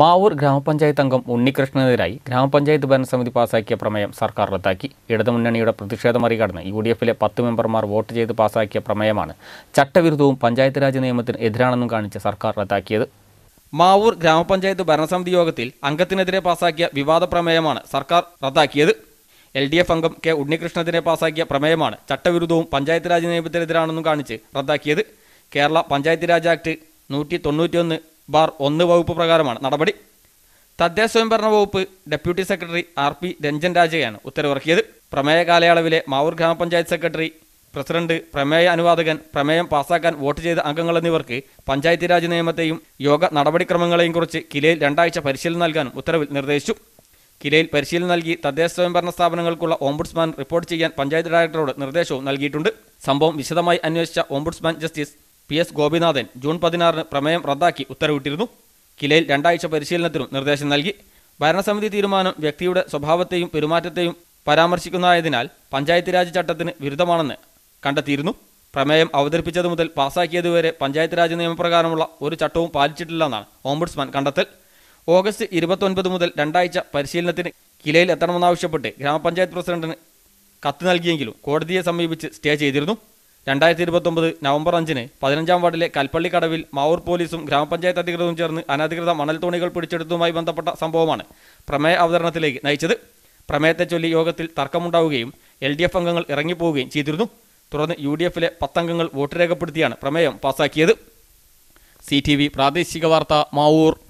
മാവൂർ ഗ്രാമപഞ്ചായത്ത് അംഗം ഉണ്ണികൃഷ്ണനെതിരായി ഗ്രാമപഞ്ചായത്ത് ഭരണസമിതി പാസാക്കിയ പ്രമേയം സർക്കാർ റദ്ദാക്കി ഇടതുമുന്നണിയുടെ പ്രതിഷേധം മറികടന്ന് യു ഡി എഫിലെ പത്ത് മെമ്പർമാർ വോട്ട് ചെയ്ത് പാസാക്കിയ പ്രമേയമാണ് ചട്ടവിരുദ്ധവും പഞ്ചായത്ത് രാജ് നിയമത്തിന് എതിരാണെന്നും കാണിച്ച് സർക്കാർ റദ്ദാക്കിയത് മാവൂർ ഗ്രാമപഞ്ചായത്ത് ഭരണസമിതി യോഗത്തിൽ അംഗത്തിനെതിരെ പാസാക്കിയ വിവാദ പ്രമേയമാണ് സർക്കാർ റദ്ദാക്കിയത് എൽ ഡി എഫ് അംഗം കെ ഉണ്ണികൃഷ്ണനെതിരെ പാസാക്കിയ പ്രമേയമാണ് ചട്ടവിരുദ്ധവും പഞ്ചായത്ത് രാജ് നിയമത്തിനെതിരാണെന്നും കാണിച്ച് റദ്ദാക്കിയത് കേരള പഞ്ചായത്ത് രാജ് ആക്ട് നൂറ്റി തൊണ്ണൂറ്റിയൊന്ന് ബാർ ഒന്ന് വകുപ്പ് പ്രകാരമാണ് നടപടി തദ്ദേശ സ്വയംഭരണ വകുപ്പ് deputy secretary R P Ranjan രാജയാണ് ഉത്തരവിറക്കിയത് പ്രമേയ കാലയളവിലെ മാവൂർ ഗ്രാമപഞ്ചായത്ത് സെക്രട്ടറി പ്രസിഡന്റ് പ്രമേയ അനുവാദകൻ പ്രമേയം പാസാക്കാൻ വോട്ട് ചെയ്ത അംഗങ്ങൾ എന്നിവർക്ക് പഞ്ചായത്ത് രാജ് നിയമത്തെയും യോഗ നടപടിക്രമങ്ങളെയും കുറിച്ച് കിലയിൽ രണ്ടാഴ്ച പരിശീലനം നൽകാനും ഉത്തരവിൽ നിർദ്ദേശിച്ചു കിലയിൽ പരിശീലനം നൽകി തദ്ദേശ സ്വയംഭരണ സ്ഥാപനങ്ങൾക്കുള്ള ഓംബുഡ്സ്മാൻ റിപ്പോർട്ട് ചെയ്യാൻ പഞ്ചായത്ത് ഡയറക്ടറോട് നിർദ്ദേശവും നൽകിയിട്ടുണ്ട് സംഭവം വിശദമായി അന്വേഷിച്ച ombudsman justice P S Gopinathan June പതിനാറിന് പ്രമേയം റദ്ദാക്കി ഉത്തരവിട്ടിരുന്നു കിലയിൽ രണ്ടാഴ്ച പരിശീലനത്തിനും നിർദ്ദേശം നൽകി ഭരണസമിതി തീരുമാനം വ്യക്തിയുടെ സ്വഭാവത്തെയും പെരുമാറ്റത്തെയും പരാമർശിക്കുന്നതായതിനാൽ പഞ്ചായത്ത് രാജ് ചട്ടത്തിന് വിരുദ്ധമാണെന്ന് കണ്ടെത്തിയിരുന്നു പ്രമേയം അവതരിപ്പിച്ചതു മുതൽ പാസാക്കിയതുവരെ പഞ്ചായത്ത് രാജ് നിയമപ്രകാരമുള്ള ഒരു ചട്ടവും പാലിച്ചിട്ടില്ലെന്നാണ് ഓംബുഡ്സ്മാൻ കണ്ടെത്തൽ ഓഗസ്റ്റ് ഇരുപത്തൊൻപത് മുതൽ രണ്ടാഴ്ച പരിശീലനത്തിന് കിലയിൽ എത്തണമെന്നാവശ്യപ്പെട്ട് ഗ്രാമപഞ്ചായത്ത് പ്രസിഡന്റിന് കത്ത് നൽകിയെങ്കിലും കോടതിയെ സമീപിച്ച് സ്റ്റേ ചെയ്തിരുന്നു രണ്ടായിരത്തി ഇരുപത്തൊമ്പത് നവംബർ അഞ്ചിന് പതിനഞ്ചാം വാർഡിലെ കൽപ്പള്ളി കടവിൽ മാവൂർ പോലീസും ഗ്രാമപഞ്ചായത്ത് അധികൃതരും ചേർന്ന് അനധികൃത മണൽ തോണികൾ പിടിച്ചെടുത്തതുമായി ബന്ധപ്പെട്ട സംഭവമാണ് പ്രമേയ അവതരണത്തിലേക്ക് നയിച്ചത് പ്രമേയത്തെ ചൊല്ലി യോഗത്തിൽ തർക്കമുണ്ടാവുകയും എൽ ഡി എഫ് അംഗങ്ങൾ ഇറങ്ങിപ്പോവുകയും ചെയ്തിരുന്നു തുടർന്ന് യു ഡി എഫിലെ പത്തംഗങ്ങൾ വോട്ട് രേഖപ്പെടുത്തിയാണ് പ്രമേയം പാസാക്കിയത് സി ടി വി പ്രാദേശിക വാർത്ത മാവൂർ